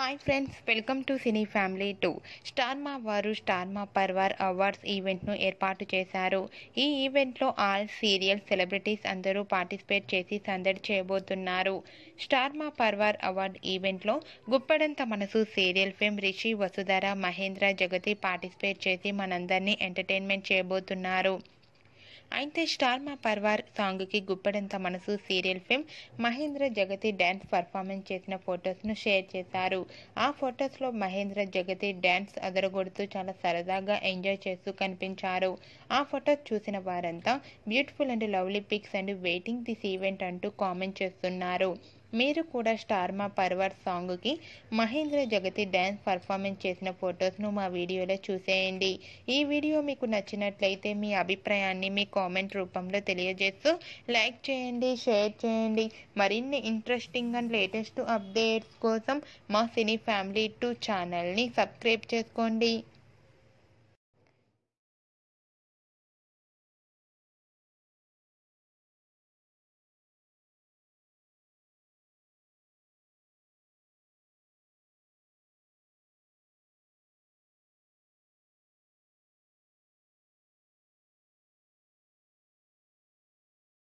hi friends welcome to cine family టూ స్టార్మా వారు Star Maa Parivaar awards ఈవెంట్ను ఏర్పాటు చేశారు ఈ ఈవెంట్లో ఆల్ సీరియల్ సెలబ్రిటీస్ అందరూ పార్టిసిపేట్ చేసి సందడి చేయబోతున్నారు స్టార్మా పర్వార్ అవార్డ్ ఈవెంట్లో Guppedantha Manasu serial fame Rishi Vasudhara Mahendra Jagati participate చేసి మనందరినీ ఎంటర్టైన్మెంట్ చేయబోతున్నారు అయితే స్టార్ మా పర్వార్ సాంగ్కి Guppedantha Manasu serial film Mahendra Jagathi dance performance చేసిన ఫొటోస్ను షేర్ చేశారు ఆ ఫొటోస్లో మహేంద్ర జగతి డ్యాన్స్ అదరగొడుతూ చాలా సరదాగా ఎంజాయ్ చేస్తూ కనిపించారు ఆ ఫొటోస్ చూసిన వారంతా beautiful and lovely pics and waiting this event అంటూ కామెంట్ చేస్తున్నారు మీరు కూడా స్టార్ మా పర్వర్ సాంగ్కి మహేంద్ర జగతి డ్యాన్స్ పర్ఫార్మెన్స్ చేసిన ఫొటోస్ను మా వీడియోలో చూసేయండి ఈ వీడియో మీకు నచ్చినట్లయితే మీ అభిప్రాయాన్ని మీ కామెంట్ రూపంలో తెలియజేస్తూ లైక్ చేయండి షేర్ చేయండి మరిన్ని ఇంట్రెస్టింగ్ అండ్ లేటెస్ట్ అప్డేట్స్ కోసం మా సినీ ఫ్యామిలీ టూ ఛానల్ని సబ్స్క్రైబ్ చేసుకోండి